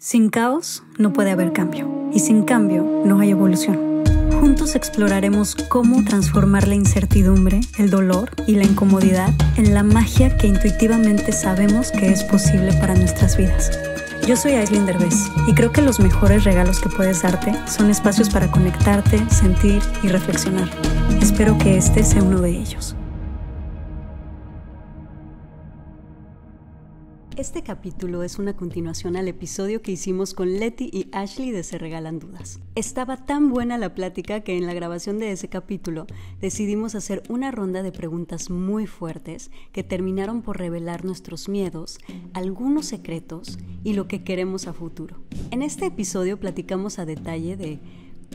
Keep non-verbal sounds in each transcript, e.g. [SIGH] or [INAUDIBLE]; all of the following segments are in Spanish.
Sin caos no puede haber cambio y sin cambio no hay evolución. Juntos exploraremos cómo transformar la incertidumbre, el dolor y la incomodidad en la magia que intuitivamente sabemos que es posible para nuestras vidas. Yo soy Aislinn Derbez y creo que los mejores regalos que puedes darte son espacios para conectarte, sentir y reflexionar. Espero que este sea uno de ellos. Este capítulo es una continuación al episodio que hicimos con Letty y Ashley de Se Regalan Dudas. Estaba tan buena la plática que en la grabación de ese capítulo decidimos hacer una ronda de preguntas muy fuertes que terminaron por revelar nuestros miedos, algunos secretos y lo que queremos a futuro. En este episodio platicamos a detalle de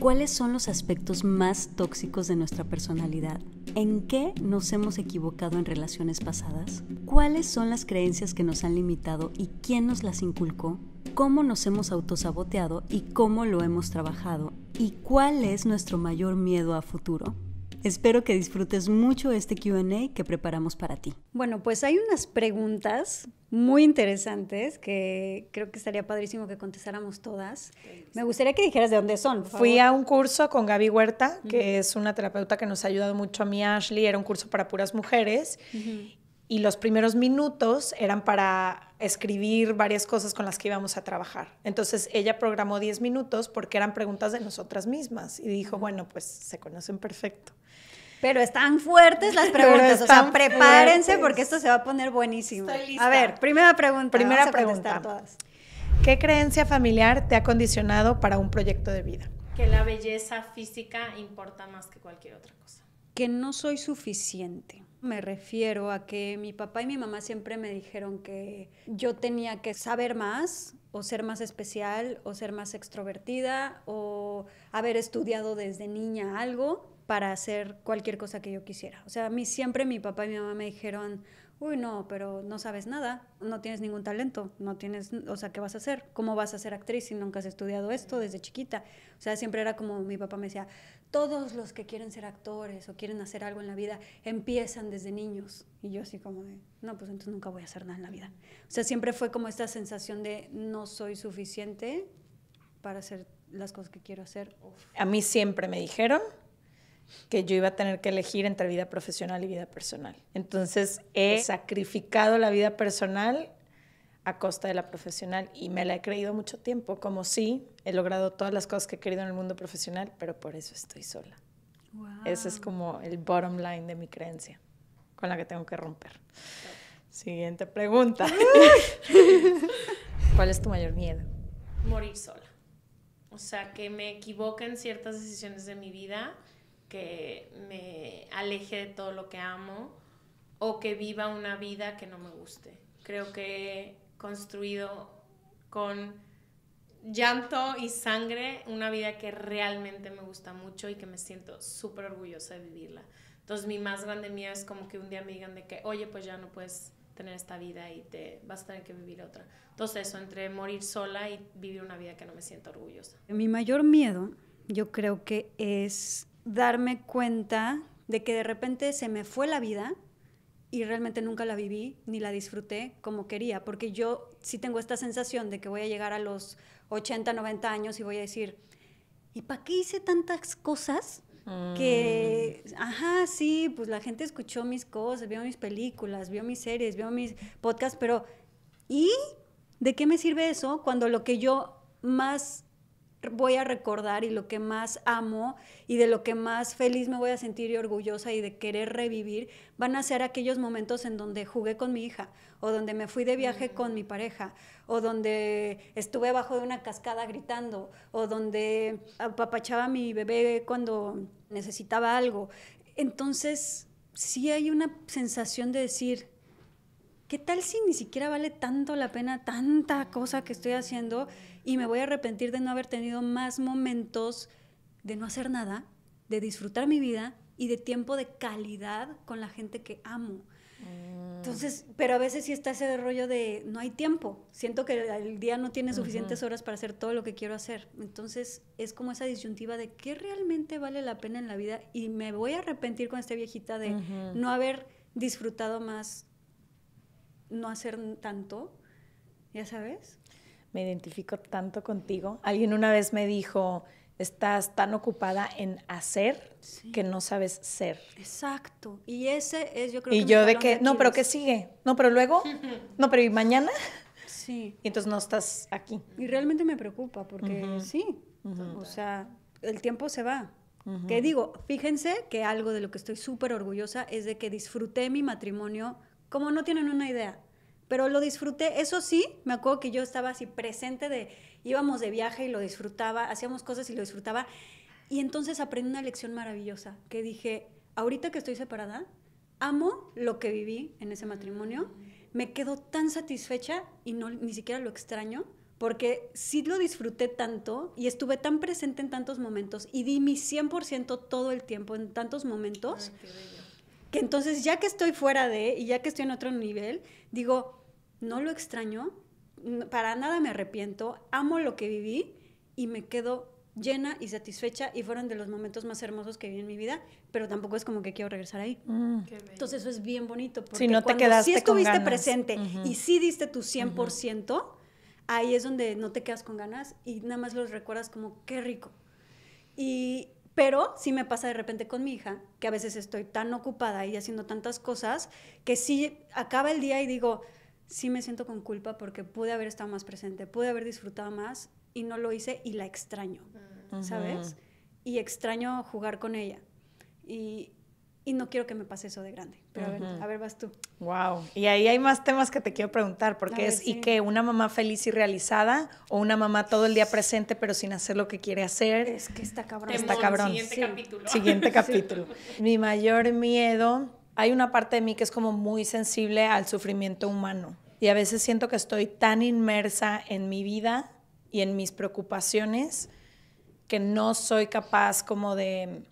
cuáles son los aspectos más tóxicos de nuestra personalidad ¿En qué nos hemos equivocado en relaciones pasadas? ¿Cuáles son las creencias que nos han limitado y quién nos las inculcó? ¿Cómo nos hemos autosaboteado y cómo lo hemos trabajado? ¿Y cuál es nuestro mayor miedo a futuro? Espero que disfrutes mucho este QA que preparamos para ti. Bueno, pues hay unas preguntas muy interesantes que creo que estaría padrísimo que contestáramos todas. Me gustaría que dijeras de dónde son. Fui a un curso con Gaby Huerta, que es una terapeuta que nos ha ayudado mucho a mí, Ashley. Era un curso para puras mujeres y los primeros minutos eran para escribir varias cosas con las que íbamos a trabajar. Entonces ella programó 10 minutos porque eran preguntas de nosotras mismas y dijo, bueno, pues se conocen perfecto. Pero están fuertes las [LAUGHS] preguntas, o sea, prepárense porque esto se va a poner buenísimo. A ver, primera pregunta. Primera pregunta. ¿Qué creencia familiar te ha condicionado para un proyecto de vida? Que la belleza física importa más que cualquier otra cosa. Que no soy suficiente. Me refiero a que mi papá y mi mamá siempre me dijeron que yo tenía que saber más o ser más especial o ser más extrovertida o haber estudiado desde niña algo para hacer cualquier cosa que yo quisiera. O sea, a mí siempre mi papá y mi mamá me dijeron, uy, no, pero no sabes nada, no tienes ningún talento, no tienes, o sea, ¿qué vas a hacer? ¿Cómo vas a ser actriz si nunca has estudiado esto desde chiquita? O sea, siempre era como mi papá me decía, todos los que quieren ser actores o quieren hacer algo en la vida empiezan desde niños. Y yo así como de, no, pues entonces nunca voy a hacer nada en la vida. O sea, siempre fue como esta sensación de no soy suficiente para hacer las cosas que quiero hacer. A mí siempre me dijeron que yo iba a tener que elegir entre vida profesional y vida personal. Entonces he eh. sacrificado la vida personal a costa de la profesional y me la he creído mucho tiempo, como si he logrado todas las cosas que he querido en el mundo profesional, pero por eso estoy sola. Wow. Ese es como el bottom line de mi creencia, con la que tengo que romper. Siguiente pregunta. [LAUGHS] ¿Cuál es tu mayor miedo? Morir sola. O sea, que me equivoca en ciertas decisiones de mi vida que me aleje de todo lo que amo o que viva una vida que no me guste. Creo que he construido con llanto y sangre una vida que realmente me gusta mucho y que me siento súper orgullosa de vivirla. Entonces mi más grande miedo es como que un día me digan de que, oye, pues ya no puedes tener esta vida y te vas a tener que vivir otra. Entonces eso, entre morir sola y vivir una vida que no me siento orgullosa. Mi mayor miedo yo creo que es darme cuenta de que de repente se me fue la vida y realmente nunca la viví ni la disfruté como quería, porque yo sí tengo esta sensación de que voy a llegar a los 80, 90 años y voy a decir, ¿y para qué hice tantas cosas? Que, mm. ajá, sí, pues la gente escuchó mis cosas, vio mis películas, vio mis series, vio mis podcasts, pero ¿y de qué me sirve eso cuando lo que yo más voy a recordar y lo que más amo y de lo que más feliz me voy a sentir y orgullosa y de querer revivir van a ser aquellos momentos en donde jugué con mi hija o donde me fui de viaje con mi pareja o donde estuve bajo de una cascada gritando o donde apapachaba a mi bebé cuando necesitaba algo. Entonces, sí hay una sensación de decir, ¿qué tal si ni siquiera vale tanto la pena tanta cosa que estoy haciendo? y me voy a arrepentir de no haber tenido más momentos de no hacer nada, de disfrutar mi vida y de tiempo de calidad con la gente que amo. Mm. Entonces, pero a veces sí está ese rollo de no hay tiempo. Siento que el día no tiene suficientes horas para hacer todo lo que quiero hacer. Entonces, es como esa disyuntiva de qué realmente vale la pena en la vida y me voy a arrepentir con esta viejita de no haber disfrutado más, no hacer tanto, ya sabes me identifico tanto contigo. Alguien una vez me dijo, estás tan ocupada en hacer que no sabes ser. Exacto. Y ese es, yo creo y que... Y yo de que, no, pero ¿qué sigue? No, pero luego, [LAUGHS] no, pero ¿y mañana? Sí. Y entonces no estás aquí. Y realmente me preocupa porque sí, o sea, el tiempo se va. Que digo, fíjense que algo de lo que estoy súper orgullosa es de que disfruté mi matrimonio como no tienen una idea pero lo disfruté. Eso sí, me acuerdo que yo estaba así presente de, íbamos de viaje y lo disfrutaba, hacíamos cosas y lo disfrutaba. Y entonces aprendí una lección maravillosa, que dije, ahorita que estoy separada, amo lo que viví en ese matrimonio, me quedo tan satisfecha y no, ni siquiera lo extraño, porque sí lo disfruté tanto y estuve tan presente en tantos momentos y di mi 100% todo el tiempo en tantos momentos. que entonces ya que estoy fuera de y ya que estoy en otro nivel, digo, no lo extraño, para nada me arrepiento, amo lo que viví y me quedo llena y satisfecha y fueron de los momentos más hermosos que vi en mi vida, pero tampoco es como que quiero regresar ahí. Mm. Entonces eso es bien bonito porque si no te quedaste estuviste presente y sí diste tu 100%, ahí es donde no te quedas con ganas y nada más los recuerdas como qué rico. Y pero sí me pasa de repente con mi hija, que a veces estoy tan ocupada y haciendo tantas cosas, que sí acaba el día y digo, sí me siento con culpa porque pude haber estado más presente, pude haber disfrutado más y no lo hice y la extraño, mm. ¿sabes? Y extraño jugar con ella. Y, y no quiero que me pase eso de grande. Pero a, ver, vas tú. Wow. Y ahí hay más temas que te quiero preguntar, porque es, ¿y qué? ¿Una mamá feliz y realizada o una mamá todo el día presente pero sin hacer lo que quiere hacer? Es que está cabrón. está cabrón. Siguiente capítulo. Siguiente [LAUGHS] capítulo. Mi mayor miedo, hay una parte de mí que es como muy sensible al sufrimiento humano. Y a veces siento que estoy tan inmersa en mi vida y en mis preocupaciones que no soy capaz como de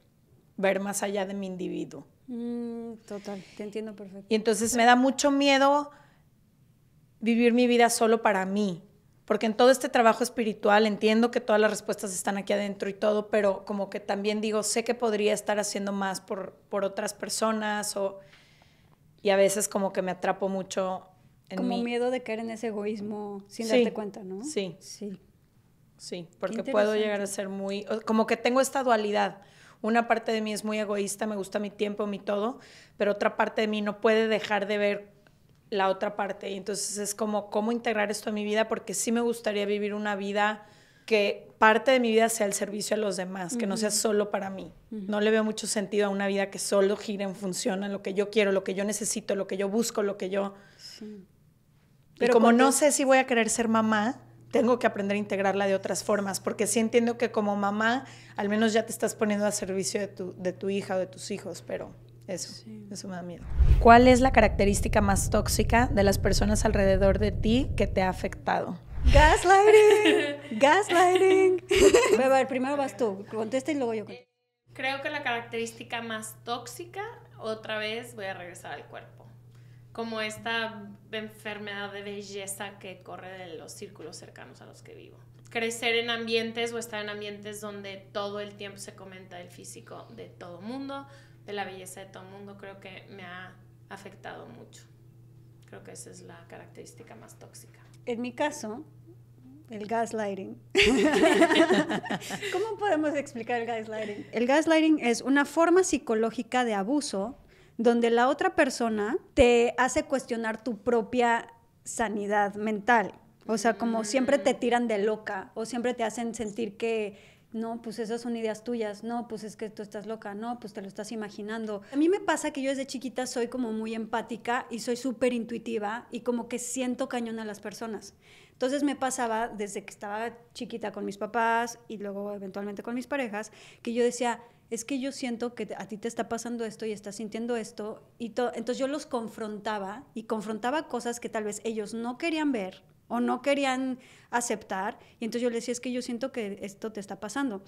ver más allá de mi individuo. Mm, total, te entiendo perfecto. Y entonces me da mucho miedo vivir mi vida solo para mí, porque en todo este trabajo espiritual entiendo que todas las respuestas están aquí adentro y todo, pero como que también digo, sé que podría estar haciendo más por, por otras personas o, y a veces como que me atrapo mucho en Como miedo de caer en ese egoísmo sin darte cuenta, ¿no? Sí. Sí. Sí, porque puedo llegar a ser muy, como que tengo esta dualidad. Una parte de mí es muy egoísta, me gusta mi tiempo, mi todo, pero otra parte de mí no puede dejar de ver la otra parte. Y entonces es como, ¿cómo integrar esto a mi vida? Porque sí me gustaría vivir una vida que parte de mi vida sea el servicio a los demás, que no sea solo para mí. No le veo mucho sentido a una vida que solo gira en función a lo que yo quiero, lo que yo necesito, lo que yo busco, lo que yo... y como no sé si voy a querer ser mamá, tengo que aprender a integrarla de otras formas, porque sí entiendo que como mamá al menos ya te estás poniendo al servicio de tu, de tu hija o de tus hijos, pero eso, eso me da miedo. ¿Cuál es la característica más tóxica de las personas alrededor de ti que te ha afectado? Gaslighting, [LAUGHS] gaslighting. [LAUGHS] a ver, primero vas tú, contesta y luego yo. Eh, creo que la característica más tóxica, otra vez voy a regresar al cuerpo como esta enfermedad de belleza que corre de los círculos cercanos a los que vivo. Crecer en ambientes o estar en ambientes donde todo el tiempo se comenta el físico de todo mundo, de la belleza de todo mundo, creo que me ha afectado mucho. Creo que esa es la característica más tóxica. En mi caso, el gaslighting. [LAUGHS] ¿Cómo podemos explicar el gaslighting? El gaslighting es una forma psicológica de abuso donde la otra persona te hace cuestionar tu propia sanidad mental. O sea, como siempre te mm. tiran de loca o siempre te hacen sentir que, no, pues esas son ideas tuyas, no, pues es que tú estás loca, no, pues te lo estás imaginando. A mí me pasa que yo desde chiquita soy como muy empática y soy súper intuitiva y como que siento cañón a las personas. Entonces me pasaba desde que estaba chiquita con mis papás y luego eventualmente con mis parejas, que yo decía, es que yo siento que a ti te está pasando esto y estás sintiendo esto. Y Entonces yo los confrontaba y confrontaba cosas que tal vez ellos no querían ver o no querían aceptar. Y entonces yo les decía, es que yo siento que esto te está pasando.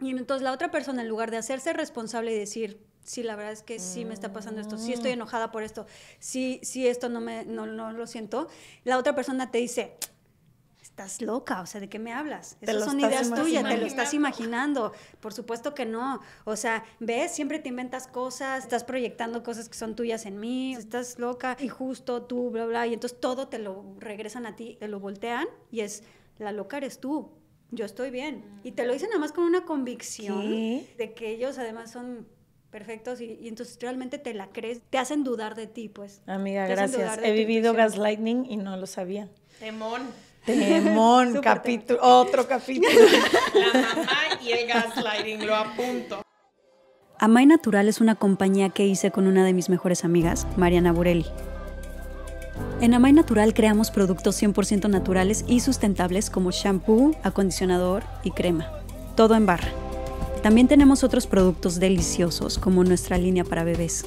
Y entonces la otra persona, en lugar de hacerse responsable y decir, sí, la verdad es que sí me está pasando esto, sí estoy mm. enojada por esto, sí, sí, esto no, me, no, no lo siento, la otra persona te dice, estás loca, o sea, ¿de qué me hablas? Esas son ideas tuyas, te lo estás imaginando. Por supuesto que no. O sea, ves, siempre te inventas cosas, estás proyectando cosas que son tuyas en mí, estás loca y justo tú, bla, bla, y entonces todo te lo regresan a ti, te lo voltean y es, la loca eres tú. Yo estoy bien. Y te lo dicen nada más con una convicción de que ellos además son perfectos y, y, entonces realmente te la crees, te hacen dudar de ti, pues. Amiga, gracias. He vivido gaslighting y no lo sabía. Temón. Temón, [LAUGHS] capítulo, otro capítulo. [LAUGHS] La mamá y el gaslighting, lo apunto. Amay Natural es una compañía que hice con una de mis mejores amigas, Mariana Burelli. En Amay Natural creamos productos 100% naturales y sustentables como shampoo, acondicionador y crema. Todo en barra. También tenemos otros productos deliciosos como nuestra línea para bebés.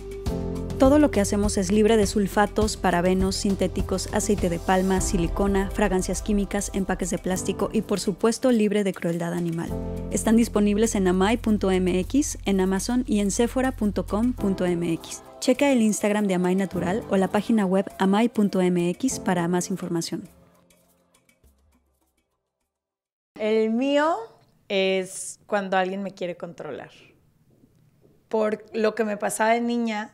Todo lo que hacemos es libre de sulfatos, parabenos, sintéticos, aceite de palma, silicona, fragancias químicas, empaques de plástico y por supuesto libre de crueldad animal. Están disponibles en amai.mx, en Amazon y en sephora.com.mx. Checa el Instagram de Amai Natural o la página web amai.mx para más información. El mío es cuando alguien me quiere controlar. Por lo que me pasaba de niña,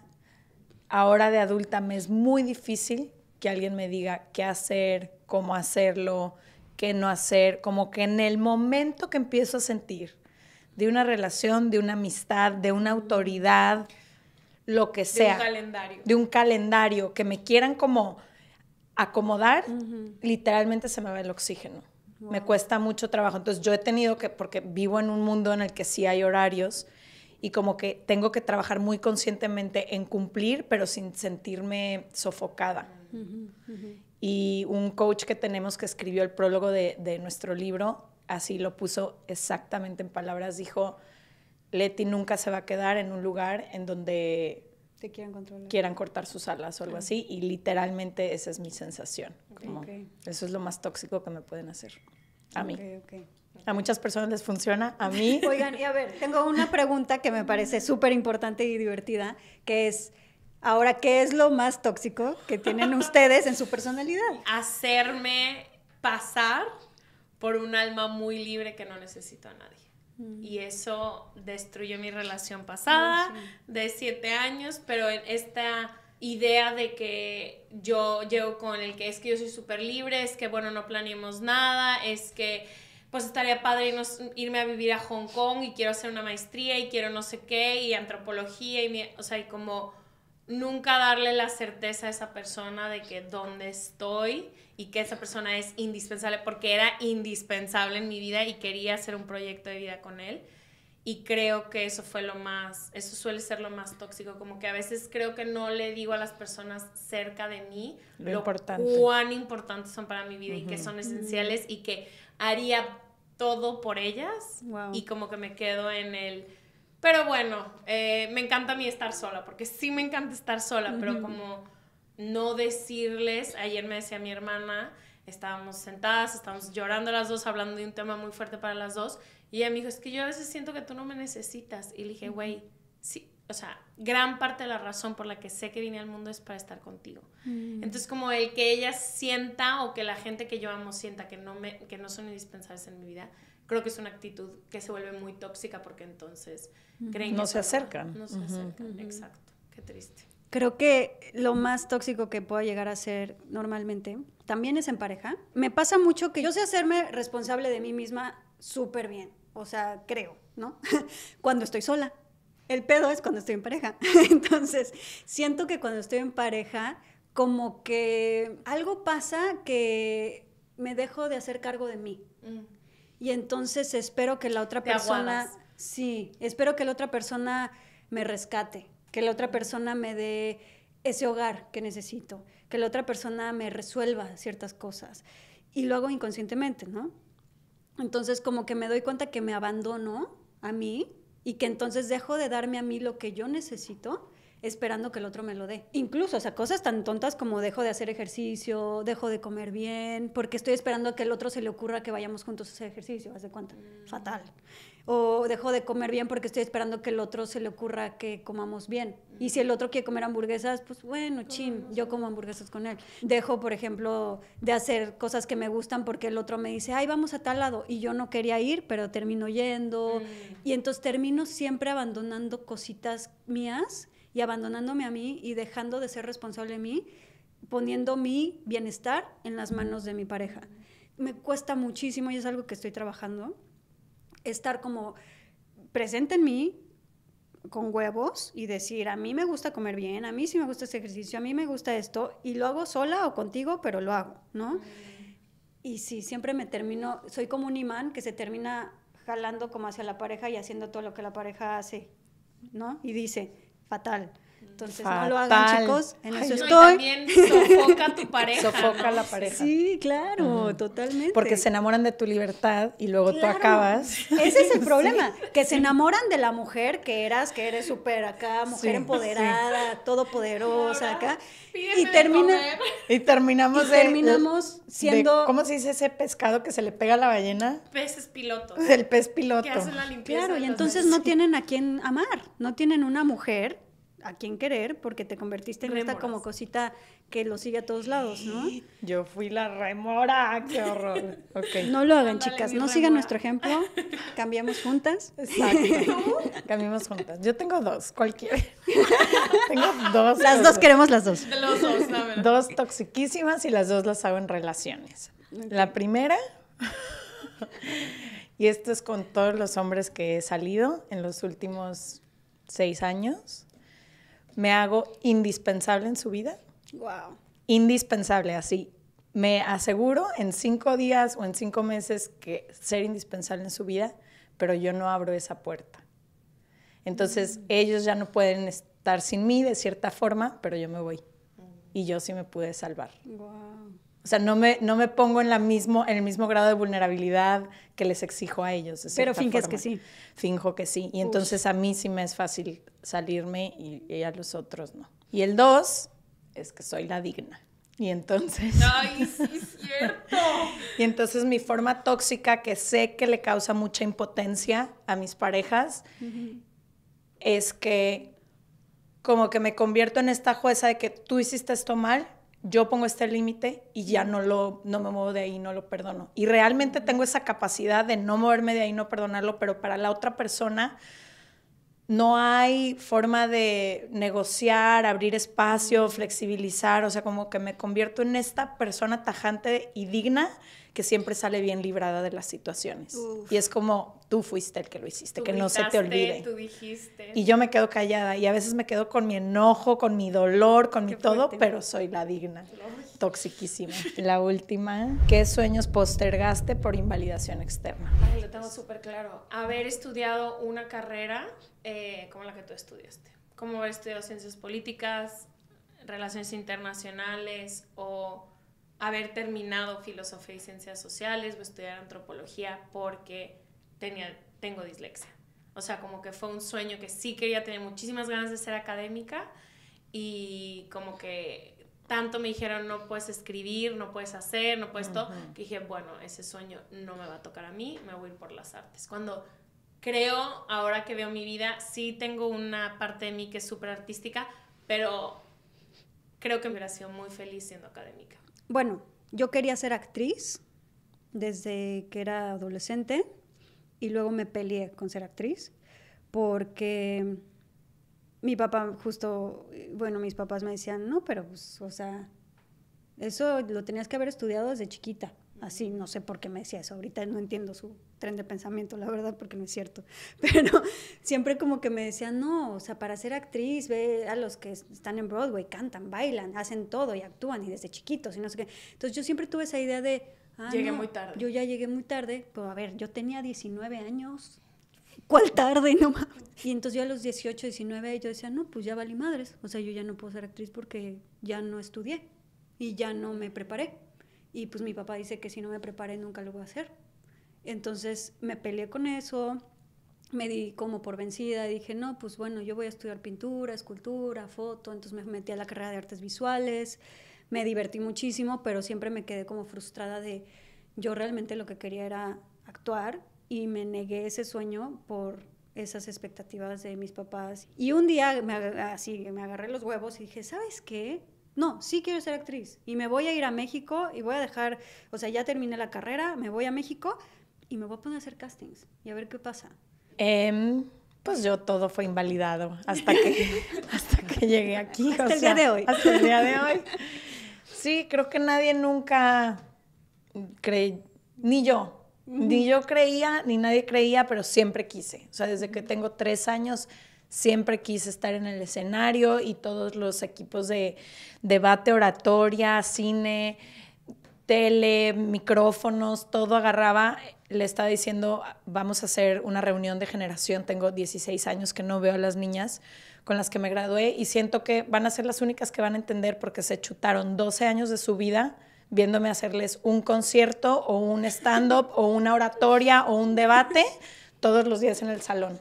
ahora de adulta me es muy difícil que alguien me diga qué hacer, cómo hacerlo, qué no hacer, como que en el momento que empiezo a sentir de una relación, de una amistad, de una autoridad, lo que sea. De un calendario. De un calendario, que me quieran como acomodar, literalmente se me va el oxígeno. Me cuesta mucho trabajo. Entonces yo he tenido que, porque vivo en un mundo en el que sí hay horarios, y como que tengo que trabajar muy conscientemente en cumplir, pero sin sentirme sofocada. Y un coach que tenemos que escribió el prólogo de, nuestro libro, así lo puso exactamente en palabras, dijo, Leti nunca se va a quedar en un lugar en donde quieran cortar sus alas o algo ah. así. Y literalmente esa es mi sensación. como, Eso es lo más tóxico que me pueden hacer. A mí. A muchas personas les funciona, a mí. [LAUGHS] Oigan, y a ver, tengo una pregunta que me parece súper importante y divertida, que es, ahora, ¿qué es lo más tóxico que tienen [LAUGHS] ustedes en su personalidad? Hacerme pasar por un alma muy libre que no necesito a nadie. Mm. Y eso destruyó mi relación pasada de siete años, pero esta idea de que yo llego con el que es que yo soy súper libre, es que bueno, no planeemos nada, es que pues estaría padre irnos, irme a vivir a Hong Kong y quiero hacer una maestría y quiero no sé qué y antropología y, o sea, y como nunca darle la certeza a esa persona de que dónde estoy y que esa persona es indispensable, porque era indispensable en mi vida y quería hacer un proyecto de vida con él. Y creo que eso fue lo más, eso suele ser lo más tóxico, como que a veces creo que no le digo a las personas cerca de mí lo, cuán importantes son para mi vida y que son esenciales y que haría todo por ellas y como que me quedo en el... Pero bueno, eh, me encanta a mí estar sola, porque sí me encanta estar sola, pero como no decirles, ayer me decía mi hermana, estábamos sentadas, estábamos llorando las dos, hablando de un tema muy fuerte para las dos, y ella me dijo, es que yo a veces siento que tú no me necesitas, y le dije, güey, sí, o sea, gran parte de la razón por la que sé que vine al mundo es para estar contigo. Mm. Entonces, como el que ella sienta o que la gente que yo amo sienta que no, me, que no son indispensables en mi vida, creo que es una actitud que se vuelve muy tóxica porque entonces creen mm. creen no Se acercan. No, se acercan, exacto. Qué triste. Creo que lo más tóxico que pueda llegar a ser normalmente también es en pareja. Me pasa mucho que yo sé hacerme responsable de mí misma súper bien. O sea, creo, ¿no? [LAUGHS] Cuando estoy sola el pedo es cuando estoy en pareja. [LAUGHS] Entonces, siento que cuando estoy en pareja, como que algo pasa que me dejo de hacer cargo de mí. Mm. Y entonces espero que la otra persona... Sí, espero que la otra persona me rescate, que la otra persona me dé ese hogar que necesito, que la otra persona me resuelva ciertas cosas. Y lo hago inconscientemente, ¿no? Entonces como que me doy cuenta que me abandono a mí y que entonces dejo de darme a mí lo que yo necesito esperando que el otro me lo dé. Incluso, o sea, cosas tan tontas como dejo de hacer ejercicio, dejo de comer bien, porque estoy esperando a que el otro se le ocurra que vayamos juntos a hacer ejercicio, ¿hace cuánto? Mm. Fatal o dejo de comer bien porque estoy esperando que el otro se le ocurra que comamos bien. Y si el otro quiere comer hamburguesas, pues bueno, chin, ah, yo como hamburguesas con él. Dejo, por ejemplo, de hacer cosas que me gustan porque el otro me dice, ay, vamos a tal lado. Y yo no quería ir, pero termino yendo. Mm. Y entonces termino siempre abandonando cositas mías y abandonándome a mí y dejando de ser responsable de mí, poniendo mi bienestar en las manos de mi pareja. Me cuesta muchísimo y es algo que estoy trabajando estar como presente en mí con huevos y decir, a mí me gusta comer bien, a mí sí me gusta este ejercicio, a mí me gusta esto, y lo hago sola o contigo, pero lo hago, ¿no? Y sí, siempre me termino, soy como un imán que se termina jalando como hacia la pareja y haciendo todo lo que la pareja hace, ¿no? Y dice, fatal. Entonces no lo hagan, chicos. En eso estoy. también sofoca a tu pareja. Sofoca a la pareja. Sí, claro, totalmente. Porque se enamoran de tu libertad y luego tú acabas. Ese es el [LAUGHS] problema, que se enamoran de la mujer que eras, que eres súper acá, mujer empoderada, todopoderosa acá. Y termina y terminamos terminamos siendo ¿Cómo se dice ese pescado que se le pega a la ballena? Peces pilotos. El pez piloto. Que hace la limpieza. Claro, y entonces no tienen a quién amar, no tienen una mujer a quién querer porque te convertiste en esta como cosita que lo sigue a todos lados, ¿no? Yo fui la remora, qué horror. [LAUGHS] No lo hagan, chicas, no sigan nuestro ejemplo, [LAUGHS] cambiamos juntas. Exacto. [LAUGHS] cambiamos juntas. Yo tengo dos, cualquiera. tengo dos. Las dos queremos las dos. dos, Dos toxiquísimas y las dos las hago en relaciones. La primera y esto es con todos los hombres que he salido en los últimos seis años me hago indispensable en su vida. Wow. Indispensable, así. Me aseguro en cinco días o en cinco meses que ser indispensable en su vida, pero yo no abro esa puerta. Entonces, mm. ellos ya no pueden estar sin mí de cierta forma, pero yo me voy. Y yo sí me pude salvar. O sea, no me, pongo en, la mismo, en el mismo grado de vulnerabilidad que les exijo a ellos. Pero finges que sí. Finjo que sí. Y entonces a mí sí me es fácil salirme y, a los otros no. Y el dos es que soy la digna. Y entonces... [LAUGHS] ¡Ay, sí es cierto! [LAUGHS] y entonces mi forma tóxica que sé que le causa mucha impotencia a mis parejas es que como que me convierto en esta jueza de que tú hiciste esto mal, yo pongo este límite y ya no, lo, no me muevo de ahí, no lo perdono. Y realmente tengo esa capacidad de no moverme de ahí, no perdonarlo, pero para la otra persona no hay forma de negociar, abrir espacio, flexibilizar, o sea, como que me convierto en esta persona tajante y digna que siempre sale bien librada de las situaciones. Y es como tú fuiste el que lo hiciste, que no se te olvide. Tú dijiste. Y yo me quedo callada y a veces me quedo con mi enojo, con mi dolor, con mi todo, pero soy la digna. Toxiquísima. La última, ¿qué sueños postergaste por invalidación externa? lo tengo súper claro. Haber estudiado una carrera eh, como la que tú estudiaste. Como haber estudiado ciencias políticas, relaciones internacionales o haber terminado filosofía y ciencias sociales o estudiar antropología porque tenía, tengo dislexia. O sea, como que fue un sueño que sí quería tener muchísimas ganas de ser académica y como que tanto me dijeron no puedes escribir, no puedes hacer, no puedes todo, que dije, bueno, ese sueño no me va a tocar a mí, me voy a ir por las artes. Cuando creo, ahora que veo mi vida, sí tengo una parte de mí que es súper artística, pero creo que me hubiera sido muy feliz siendo académica. Bueno, yo quería ser actriz desde que era adolescente y luego me peleé con ser actriz porque mi papá justo, bueno, mis papás me decían, no, pero pues, o sea, eso lo tenías que haber estudiado desde chiquita así, no sé por qué me decía eso, ahorita no entiendo su tren de pensamiento, la verdad, porque no es cierto, [LAUGHS] pero siempre como que me decía, no, o sea, para ser actriz, ve a los que están en Broadway, cantan, bailan, hacen todo y actúan y desde chiquitos y no sé qué. Entonces yo siempre tuve esa idea de... Ah, llegué muy tarde. Yo ya llegué muy tarde, pero a ver, yo tenía 19 años, ¿cuál tarde? [LAUGHS] No Y entonces yo a los 18, 19, yo decía, no, pues ya valí madres. O sea, yo ya no puedo ser actriz porque ya no estudié y ya no me preparé. Y pues mi papá dice que si no me preparé nunca lo voy a hacer. Entonces me peleé con eso, me di como por vencida, dije, no, pues bueno, yo voy a estudiar pintura, escultura, foto, entonces me metí a la carrera de artes visuales, me divertí muchísimo, pero siempre me quedé como frustrada de, yo realmente lo que quería era actuar y me negué ese sueño por esas expectativas de mis papás. Y un día me, así me agarré los huevos y dije, ¿sabes qué? no, sí quiero ser actriz y me voy a ir a México y voy a dejar, o sea, ya terminé la carrera, me voy a México y me voy a poner a hacer castings y a ver qué pasa. Em, pues yo todo fue invalidado hasta que, [LAUGHS] llegué aquí. Hasta el día de hoy. Hasta el día de [LAUGHS] hoy. Sí, creo que nadie nunca creyó, ni yo, ni yo creía, ni nadie creía, pero siempre quise. O sea, desde que tengo tres años siempre quise estar en el escenario y todos los equipos de debate, oratoria, cine, tele, micrófonos, todo agarraba. Le estaba diciendo, vamos a hacer una reunión de generación. Tengo 16 años que no veo a las niñas con las que me gradué y siento que van a ser las únicas que van a entender porque se chutaron 12 años de su vida viéndome hacerles un concierto o un stand-up o una oratoria o un debate todos los días en el salón.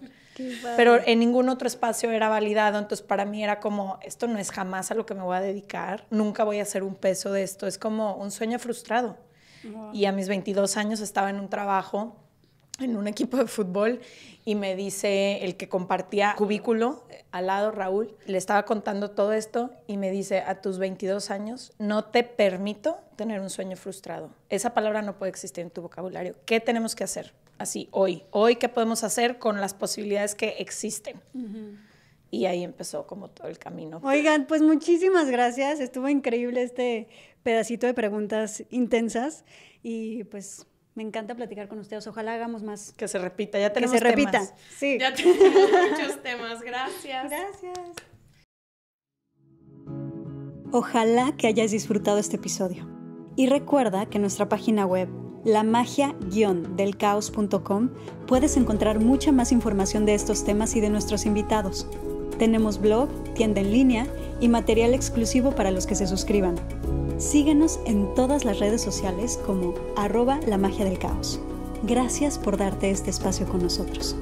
Pero en ningún otro espacio era validado, entonces para mí era como, esto no es jamás a lo que me voy a dedicar, nunca voy a hacer un peso de esto, es como un sueño frustrado. Y a mis 22 años estaba en un trabajo, en un equipo de fútbol, y me dice el que compartía cubículo al lado, Raúl, le estaba contando todo esto y me dice, a tus 22 años no te permito tener un sueño frustrado. Esa palabra no puede existir en tu vocabulario. ¿Qué tenemos que hacer? así hoy, hoy qué podemos hacer con las posibilidades que existen. Y ahí empezó como todo el camino. Oigan, pues muchísimas gracias, estuvo increíble este pedacito de preguntas intensas y pues me encanta platicar con ustedes. Ojalá hagamos más. Que se repita, ya tenemos que se repita. Sí. Ya tenemos muchos temas. Gracias. Gracias. Ojalá que hayas disfrutado este episodio. Y recuerda que nuestra página web la magia-delcaos.com puedes encontrar mucha más información de estos temas y de nuestros invitados. Tenemos blog, tienda en línea y material exclusivo para los que se suscriban. Síguenos en todas las redes sociales como arroba la magia del caos. Gracias por darte este espacio con nosotros.